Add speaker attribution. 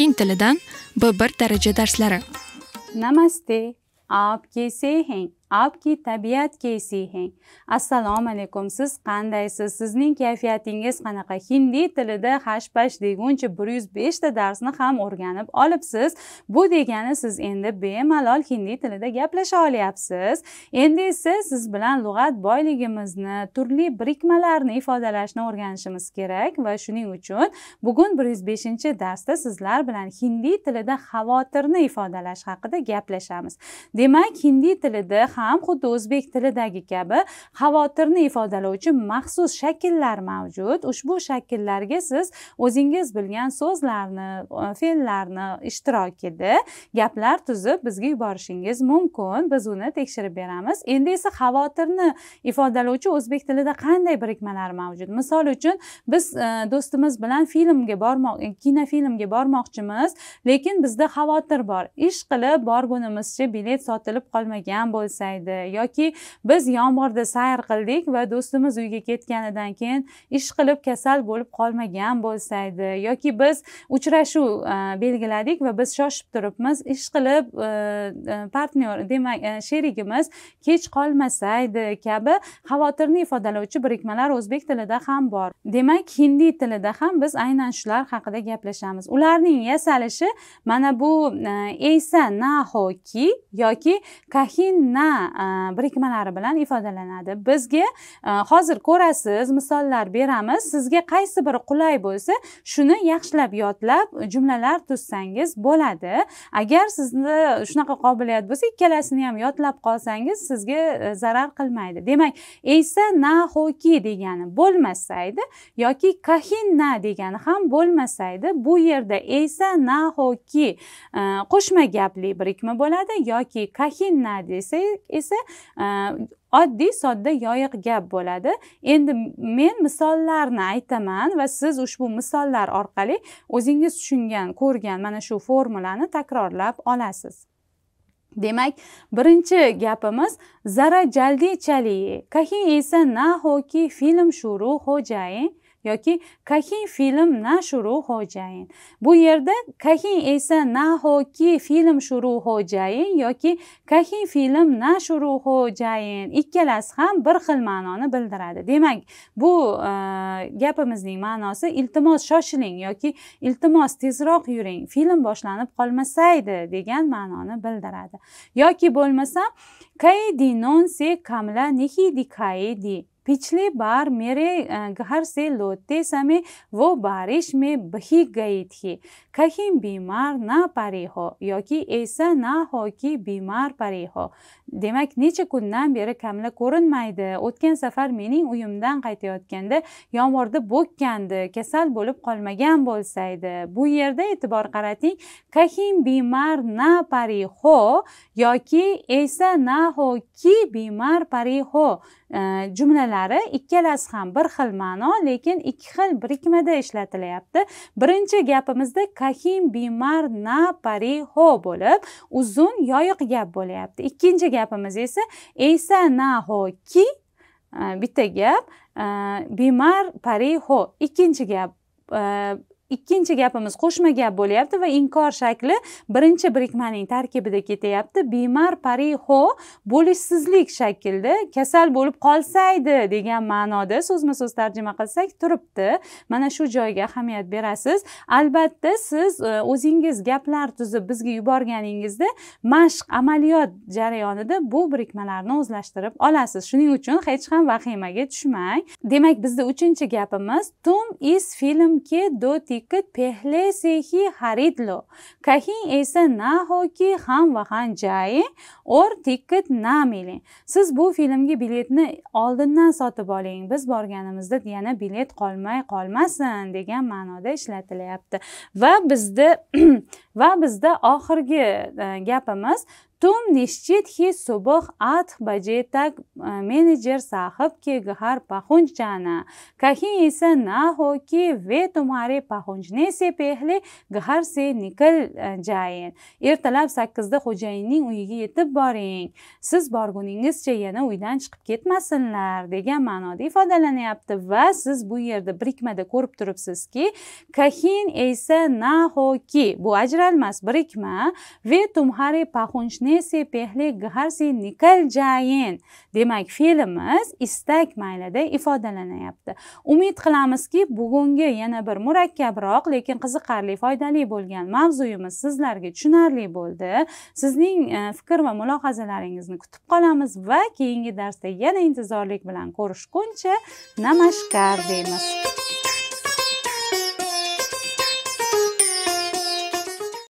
Speaker 1: hind tilidan b1 daraja darslari namaste aap kaise hain आपकी tabiat कैसी assalomu alaykum siz qandaysiz sizning kayfiyatingiz qanaqa hindi tilida hashpash deguncha bir yuz beshta darsni ham o'rganib olibsiz bu degani siz endi bemalol hindi tilida gaplasha olyapsiz endi esa siz bilan lug'at boyligimizni turli birikmalarni ifodalashni o'rganishimiz kerak va shuning uchun bugun bir yuz beshinchi darsda sizlar bilan hindi tilida xavotirni ifodalash haqida gaplashamiz demak hindi tilida ham xuddi o'zbek tilidagi kabi xavotirni ifodalovchi maxsus shakllar mavjud ushbu shakllarga siz o'zingiz bilgan so'zlarni fe'llarni ishtirokida gaplar tuzib bizga yuborishingiz mumkin biz uni tekshirib beramiz endi esa xavotirni ifodalovchi o'zbek tilida qanday birikmalar mavjud misol uchun biz e, do'stimiz bilan filmga bormoq e, kinofilmga bormoqchimiz lekin bizda xavotir bor ishqilib borgunimizcha bilet sotilib qolmagan bo'lsa bo'lmaydi yoki biz yomg'irda sayr qildik va do'stimiz uyga ketganidan keyin ish qilib kasal bo'lib qolmagan bo'lsaydi yoki biz uchrashuv e, belgiladik va biz shoshib turibmiz ish qilib e, e, partnyor demak sherigimiz kech qolmasaydi kabi xavotirni ifodalovchi birikmalar o'zbek tilida ham bor demak hindi tilida ham biz aynan shular haqida gaplashamiz ularning yasalishi mana bu eysa naho ki yoki kahin na birikmalari bilan ifodalanadi bizga hozir ko'rasiz misollar beramiz sizga qaysi biri qulay bo'lsa shuni yaxshilab yodlab jumlalar tuzsangiz bo'ladi agar sizni shunaqa qobiliyat bo'lsa ikkalasini ham yodlab qolsangiz sizga e, zarar qilmaydi demak esa nahoki degani bo'lmasaydi yoki kahinna degani ham bo'lmasaydi bu yerda esa nahoki e, qo'shma gapli birikma bo'ladi yoki kahinna desa esa e, oddiy sodda yoyiq gap bo'ladi endi men misollarni aytaman va siz ushbu misollar orqali o'zingiz tushungan ko'rgan mana shu formulani takrorlab olasiz demak birinchi gapimiz zara jaldi chali kahi esa nahoki film shuru xo'jayin yoki kahin film na shuru hojayin. bu yerda kahin esa na hoki film shuru hojayin yoki kahin film na shuru hojayin. ikkalasi ham bir xil ma'noni bildiradi demak bu e, gapimizning ma'nosi iltimos shoshiling yoki iltimos tezroq yuring film boshlanib qolmasaydi degan ma'noni bildiradi yoki bo'lmasa kaidi non se kamla nihidi kaidi पिछली बार मेरे घर से लौटते समय वो बारिश में बही गई थी कहीं बीमार ना पड़े हो yoki ऐसा ना हो कि बीमार पड़े हो demak necha kundan beri kamla ko'rinmaydi o'tgan safar mening uyimdan qaytayotganda yomg'irda bo'kkandi kasal bo'lib qolmagan bo'lsa edi bu yerda e'tibor qarating kahin bimar na pariho yoki esa na ho ki bemar pariho E, jumlalari ikkalasi ham bir xil ma'no lekin ikki xil birikmada ishlatilyapti birinchi gapimizda kahim bimar na pari ho bo'lib uzun yoyiq gap bo'lyapti ikkinchi gapimiz esa esa na ho ki e, bitta gap e, bimar pari ho ikkinchi gap ikkinchi gapimiz qo'shma gap bo'lyapti va inkor shakli birinchi birikmaning tarkibida ketyapti bimar pariho bo'lishsizlik shaklida kasal bo'lib qolsaydi degan ma'noda so'zma so'z tarjima qilsak turibdi mana shu joyga ahamiyat berasiz albatta siz e, o'zingiz gaplar tuzib bizga yuborganingizda mashq amaliyot jarayonida bu birikmalarni o'zlashtirib olasiz shuning uchun hech ham vahimaga tushmang demak bizda uchinchi gapimiz tum is filmki do ticket पहले से ही खरीद लो कहीं ऐसा ना हो कि हम वहाँ जाए और टिकट ना मिलें siz bu filmga biletni oldindan sotib oling biz borganimizda yana bilet qolmay qolmasin degan ma'noda ishlatilyapti va bizda आखर के गैप मस तुम निश्चित ही सुबह आठ बजे तक मैनेजर साहब के घर पहुंच जाना कहीं ऐसा ना हो कि वे तुम्हारे पहुंचने से पहले घर से निकल जाएं ertalab 8da xo'jayinning uyiga yetib boring siz borguningizcha yana uydan chiqib ketmasinlar degan ma'noda ifodalanyapti va siz bu yerda birikmada ko'rib turibsizki kahin ऐसा ना हो कि bu ajralmas birikma ve tumhare pahunchne kelgani se pehli ghar se nikal jayin demak fe'limiz istak maylida ifodalanyapti umid qilamizki bugungi yana bir murakkabroq lekin qiziqarli foydali bo'lgan mavzuyimiz sizlarga tushunarli bo'ldi sizning e, fikr va mulohazalaringizni kutib qolamiz va keyingi darsda yana intizorlik bilan ko'rishguncha namashkar deymiz